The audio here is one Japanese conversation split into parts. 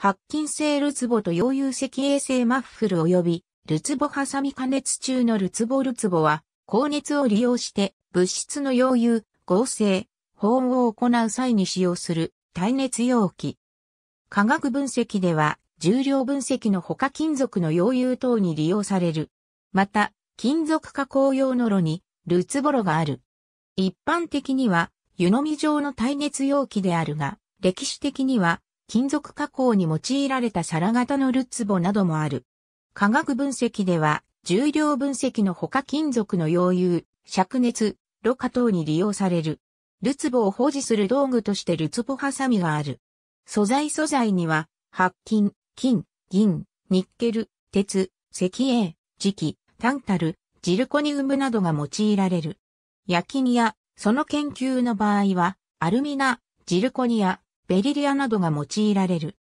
白金製ルツボと溶融石英製マッフル及び、ルツボハサミ加熱中のルツボルツボは、高熱を利用して、物質の溶融、合成、保温を行う際に使用する耐熱容器。化学分析では、重量分析の他金属の溶融等に利用される。また、金属加工用の炉に、ルツボ炉がある。一般的には、湯飲み状の耐熱容器であるが、歴史的には、金属加工に用いられた皿型のルツボなどもある。化学分析では、重量分析の他金属の溶融、灼熱、ろ過等に利用される。ルツボを保持する道具としてルツボハサミがある。素材素材には、白金、金、銀、ニッケル、鉄、石英、磁器、タンタル、ジルコニウムなどが用いられる。焼きにや、その研究の場合は、アルミナ、ジルコニア、ベリリアなどが用いられる。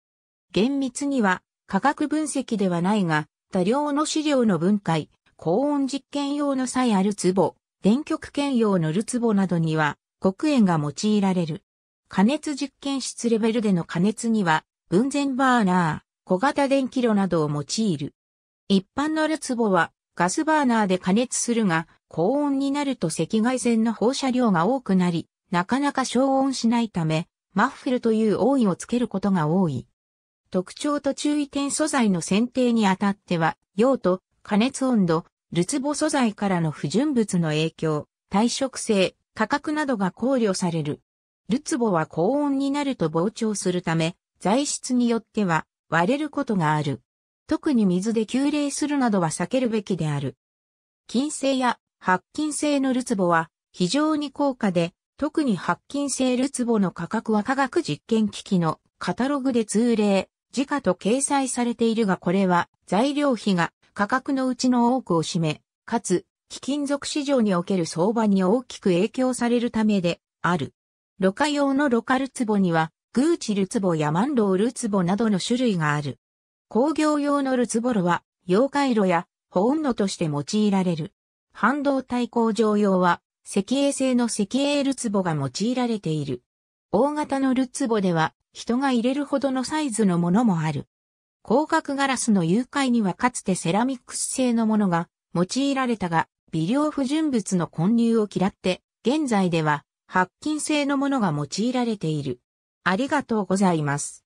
厳密には化学分析ではないが、多量の資料の分解、高温実験用の際ある壺、電極圏用のる壺などには、黒煙が用いられる。加熱実験室レベルでの加熱には、分前バーナー、小型電気炉などを用いる。一般のる壺は、ガスバーナーで加熱するが、高温になると赤外線の放射量が多くなり、なかなか消音しないため、マッフルという王位をつけることが多い。特徴と注意点素材の選定にあたっては、用途、加熱温度、ルツボ素材からの不純物の影響、耐食性、価格などが考慮される。ルツボは高温になると膨張するため、材質によっては割れることがある。特に水で急冷するなどは避けるべきである。金星や白金星のルツボは非常に高価で特に白金セールボの価格は科学実験機器のカタログで通例、時価と掲載されているがこれは材料費が価格のうちの多くを占め、かつ、貴金属市場における相場に大きく影響されるためである。ろ過用のろ過ルツボには、グーチルツボやマンロールツボなどの種類がある。工業用のルツボロは、溶解炉や保温炉として用いられる。半導体工場用は、石英製の石英ルツボが用いられている。大型のルツボでは、人が入れるほどのサイズのものもある。光学ガラスの融解にはかつてセラミックス製のものが用いられたが、微量不純物の混入を嫌って、現在では白金製のものが用いられている。ありがとうございます。